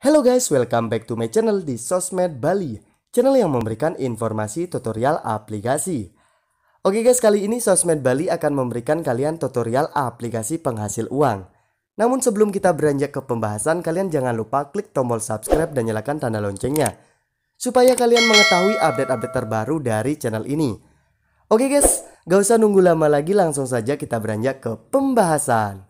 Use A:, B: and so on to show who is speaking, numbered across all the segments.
A: Hello guys, welcome back to my channel di Sosmed Bali, channel yang memberikan informasi tutorial aplikasi. Oke guys, kali ini Sosmed Bali akan memberikan kalian tutorial aplikasi penghasil uang. Namun sebelum kita beranjak ke pembahasan, kalian jangan lupa klik tombol subscribe dan nyalakan tanda loncengnya. Supaya kalian mengetahui update-update terbaru dari channel ini. Oke guys, gak usah nunggu lama lagi langsung saja kita beranjak ke pembahasan.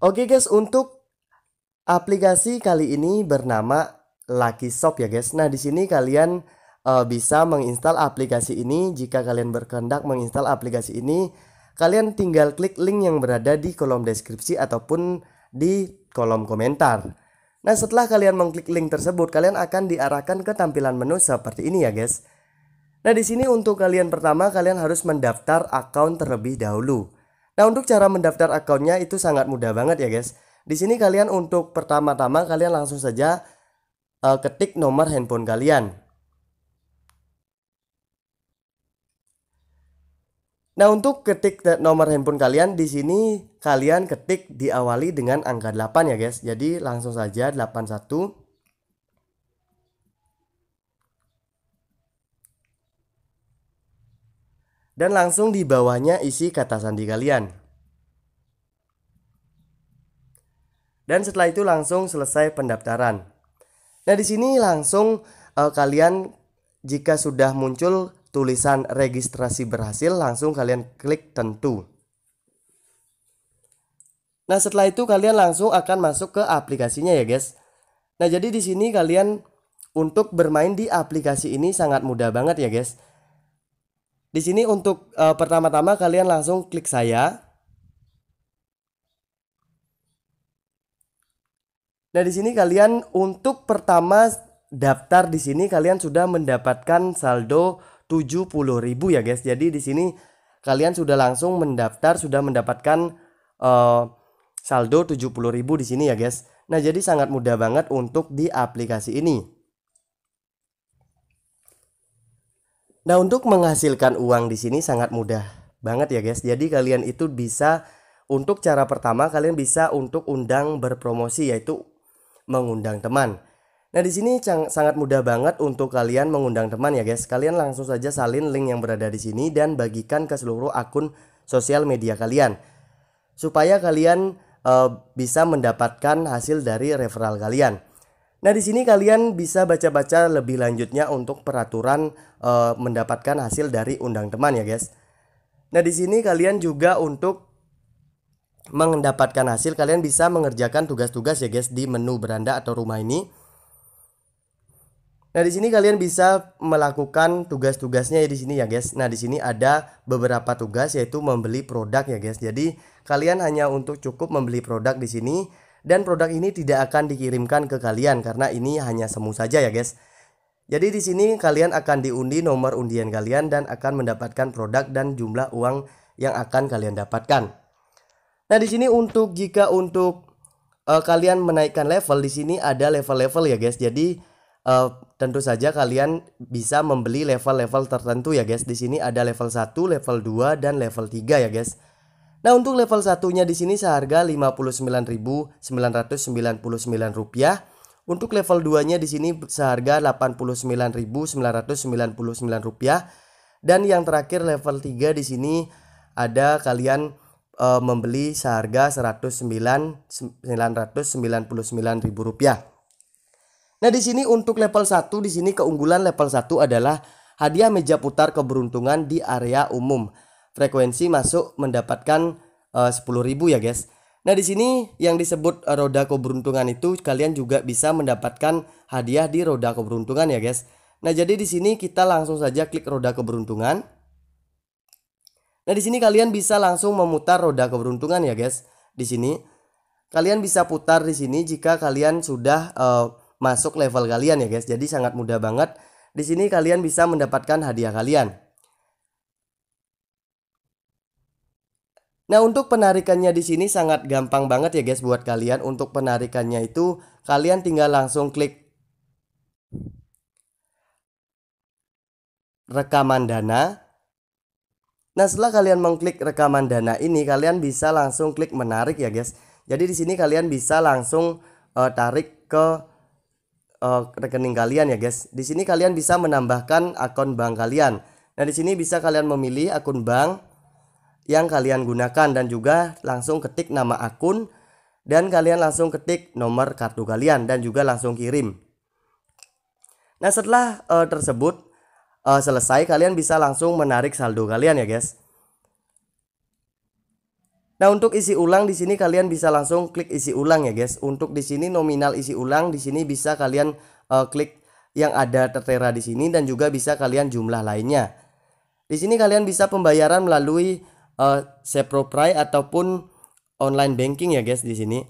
A: Oke guys, untuk aplikasi kali ini bernama Lucky Shop ya guys. Nah, di sini kalian uh, bisa menginstal aplikasi ini jika kalian berkehendak menginstal aplikasi ini kalian tinggal klik link yang berada di kolom deskripsi ataupun di kolom komentar nah setelah kalian mengklik link tersebut kalian akan diarahkan ke tampilan menu seperti ini ya guys nah di sini untuk kalian pertama kalian harus mendaftar akun terlebih dahulu Nah, untuk cara mendaftar akunnya itu sangat mudah banget ya, guys. Di sini kalian untuk pertama-tama kalian langsung saja uh, ketik nomor handphone kalian. Nah, untuk ketik nomor handphone kalian di sini kalian ketik diawali dengan angka 8 ya, guys. Jadi langsung saja 81 dan langsung di bawahnya isi kata sandi kalian. Dan setelah itu langsung selesai pendaftaran. Nah, di sini langsung eh, kalian jika sudah muncul tulisan registrasi berhasil, langsung kalian klik tentu. Nah, setelah itu kalian langsung akan masuk ke aplikasinya ya, guys. Nah, jadi di sini kalian untuk bermain di aplikasi ini sangat mudah banget ya, guys di sini untuk uh, pertama-tama kalian langsung klik saya. Nah, di sini kalian untuk pertama daftar di sini kalian sudah mendapatkan saldo 70.000 ya guys. Jadi di sini kalian sudah langsung mendaftar sudah mendapatkan uh, saldo 70.000 di sini ya guys. Nah, jadi sangat mudah banget untuk di aplikasi ini. Nah, untuk menghasilkan uang di sini sangat mudah banget ya, guys. Jadi kalian itu bisa untuk cara pertama kalian bisa untuk undang berpromosi yaitu mengundang teman. Nah, di sini sangat mudah banget untuk kalian mengundang teman ya, guys. Kalian langsung saja salin link yang berada di sini dan bagikan ke seluruh akun sosial media kalian. Supaya kalian e, bisa mendapatkan hasil dari referral kalian. Nah, di sini kalian bisa baca-baca lebih lanjutnya untuk peraturan e, mendapatkan hasil dari undang teman ya, guys. Nah, di sini kalian juga untuk mendapatkan hasil kalian bisa mengerjakan tugas-tugas ya, guys, di menu beranda atau rumah ini. Nah, di sini kalian bisa melakukan tugas-tugasnya ya di sini ya, guys. Nah, di sini ada beberapa tugas yaitu membeli produk ya, guys. Jadi, kalian hanya untuk cukup membeli produk di sini dan produk ini tidak akan dikirimkan ke kalian karena ini hanya semu saja ya guys. Jadi di sini kalian akan diundi nomor undian kalian dan akan mendapatkan produk dan jumlah uang yang akan kalian dapatkan. Nah, di sini untuk jika untuk uh, kalian menaikkan level di sini ada level-level ya guys. Jadi uh, tentu saja kalian bisa membeli level-level tertentu ya guys. Di sini ada level 1, level 2 dan level 3 ya guys. Nah, untuk level satunya di sini seharga Rp59.999. Untuk level 2-nya di sini seharga Rp89.999. Dan yang terakhir level 3 di sini ada kalian e, membeli seharga Rp109.999. Nah, di sini untuk level 1 di sini keunggulan level 1 adalah hadiah meja putar keberuntungan di area umum frekuensi masuk mendapatkan eh, uh, 10.000 ya guys. Nah, di sini yang disebut eh, roda keberuntungan itu kalian juga bisa mendapatkan hadiah di roda keberuntungan ya guys. Nah, jadi di sini kita langsung saja klik roda keberuntungan. Nah, di sini kalian bisa langsung memutar roda keberuntungan ya guys. Di sini kalian bisa putar di sini jika kalian sudah uh, masuk level kalian ya guys. Jadi sangat mudah banget. Di sini kalian bisa mendapatkan hadiah kalian. Nah untuk penarikannya di sini sangat gampang banget ya guys buat kalian untuk penarikannya itu kalian tinggal langsung klik rekaman dana. Nah setelah kalian mengklik rekaman dana ini kalian bisa langsung klik menarik ya guys. Jadi di sini kalian bisa langsung uh, tarik ke uh, rekening kalian ya guys. Di sini kalian bisa menambahkan akun bank kalian. Nah di sini bisa kalian memilih akun bank yang kalian gunakan dan juga langsung ketik nama akun dan kalian langsung ketik nomor kartu kalian dan juga langsung kirim. Nah, setelah uh, tersebut uh, selesai kalian bisa langsung menarik saldo kalian ya, guys. Nah, untuk isi ulang di sini kalian bisa langsung klik isi ulang ya, guys. Untuk di sini nominal isi ulang di sini bisa kalian uh, klik yang ada tertera di sini dan juga bisa kalian jumlah lainnya. Di sini kalian bisa pembayaran melalui uh, ataupun online banking ya guys di sini.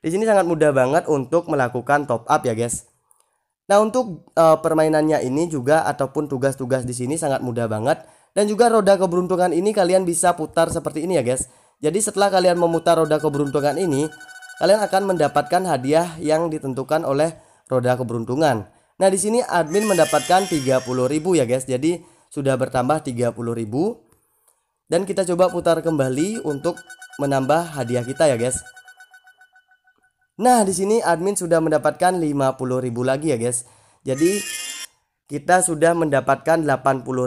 A: Di sini sangat mudah banget untuk melakukan top up ya guys. Nah, untuk uh, permainannya ini juga ataupun tugas-tugas di sini sangat mudah banget dan juga roda keberuntungan ini kalian bisa putar seperti ini ya guys. Jadi setelah kalian memutar roda keberuntungan ini, kalian akan mendapatkan hadiah yang ditentukan oleh roda keberuntungan. Nah, di sini admin mendapatkan 30.000 ya guys. Jadi sudah bertambah 30.000 dan kita coba putar kembali untuk menambah hadiah kita ya guys nah di sini admin sudah mendapatkan ribu lagi ya guys jadi kita sudah mendapatkan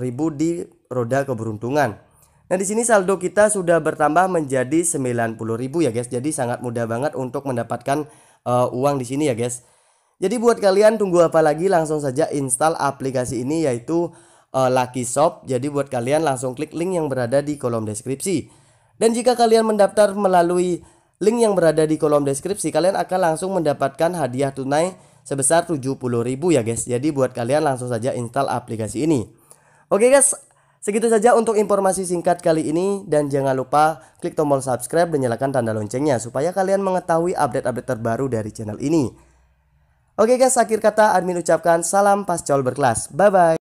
A: ribu di roda keberuntungan Nah di sini saldo kita sudah bertambah menjadi ribu ya guys. Jadi sangat mudah banget untuk mendapatkan uh, uang di sini ya guys. Jadi buat kalian tunggu apa lagi langsung saja install aplikasi ini yaitu uh, Lucky Shop. Jadi buat kalian langsung klik link yang berada di kolom deskripsi. Dan jika kalian mendaftar melalui link yang berada di kolom deskripsi, kalian akan langsung mendapatkan hadiah tunai sebesar 70.000 ya guys. Jadi buat kalian langsung saja install aplikasi ini. Oke guys, Segitu saja untuk informasi singkat kali ini dan jangan lupa klik tombol subscribe dan nyalakan tanda loncengnya supaya kalian mengetahui update-update terbaru dari channel ini. Oke guys, akhir kata admin ucapkan salam pascol berkelas. Bye bye.